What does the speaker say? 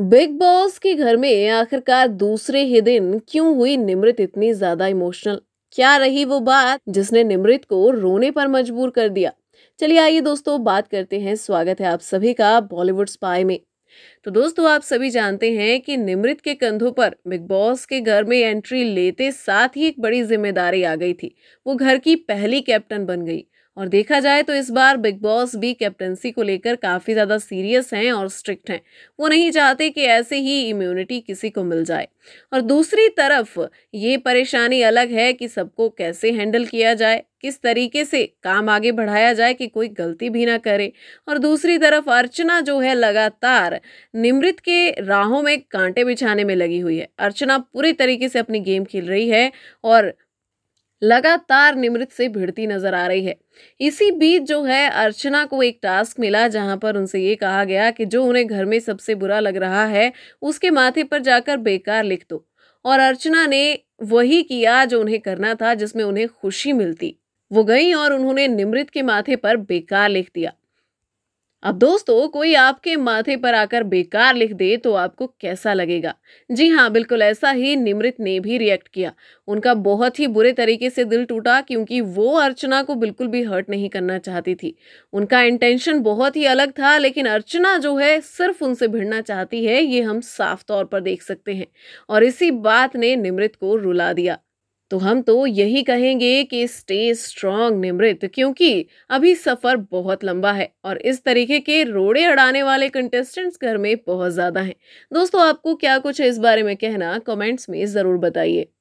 big boss के घर में आखिरकार दूसरे ही दिन क्यों हुई निमृत इतनी ज्यादा इमोशनल क्या रही वो बात जिसने निमृत को रोने पर मजबूर कर दिया चलिए आइए दोस्तों बात करते हैं स्वागत है आप सभी का बॉलीवुड स्पाई में तो दोस्तों आप सभी जानते हैं कि निमृत के कंधों पर बिग बॉस के घर में एंट्री लेते साथ ही एक बड़ी जिम्मेदारी आ गई थी वो घर की पहली कैप्टन बन गई और देखा जाए तो इस बार बिग बॉस भी कैप्टनसी को लेकर काफ़ी ज़्यादा सीरियस हैं और स्ट्रिक्ट हैं वो नहीं चाहते कि ऐसे ही इम्यूनिटी किसी को मिल जाए और दूसरी तरफ ये परेशानी अलग है कि सबको कैसे हैंडल किया जाए किस तरीके से काम आगे बढ़ाया जाए कि कोई गलती भी ना करे और दूसरी तरफ अर्चना जो है लगातार निमृत के राहों में कांटे बिछाने में लगी हुई है अर्चना पूरी तरीके से अपनी गेम खेल रही है और लगातार निमृत से भिड़ती नजर आ रही है इसी बीच जो है अर्चना को एक टास्क मिला जहां पर उनसे ये कहा गया कि जो उन्हें घर में सबसे बुरा लग रहा है उसके माथे पर जाकर बेकार लिख दो और अर्चना ने वही किया जो उन्हें करना था जिसमें उन्हें खुशी मिलती वो गई और उन्होंने निमृत के माथे पर बेकार लिख दिया अब दोस्तों कोई आपके माथे पर आकर बेकार लिख दे तो आपको कैसा लगेगा जी हाँ बिल्कुल ऐसा ही निमृत ने भी रिएक्ट किया उनका बहुत ही बुरे तरीके से दिल टूटा क्योंकि वो अर्चना को बिल्कुल भी हर्ट नहीं करना चाहती थी उनका इंटेंशन बहुत ही अलग था लेकिन अर्चना जो है सिर्फ उनसे भिड़ना चाहती है ये हम साफ तौर पर देख सकते हैं और इसी बात ने निमृत को रुला दिया तो हम तो यही कहेंगे कि स्टे स्ट्रांग निमृत क्योंकि अभी सफ़र बहुत लंबा है और इस तरीके के रोड़े अड़ाने वाले कंटेस्टेंट्स घर में बहुत ज़्यादा हैं दोस्तों आपको क्या कुछ है इस बारे में कहना कमेंट्स में ज़रूर बताइए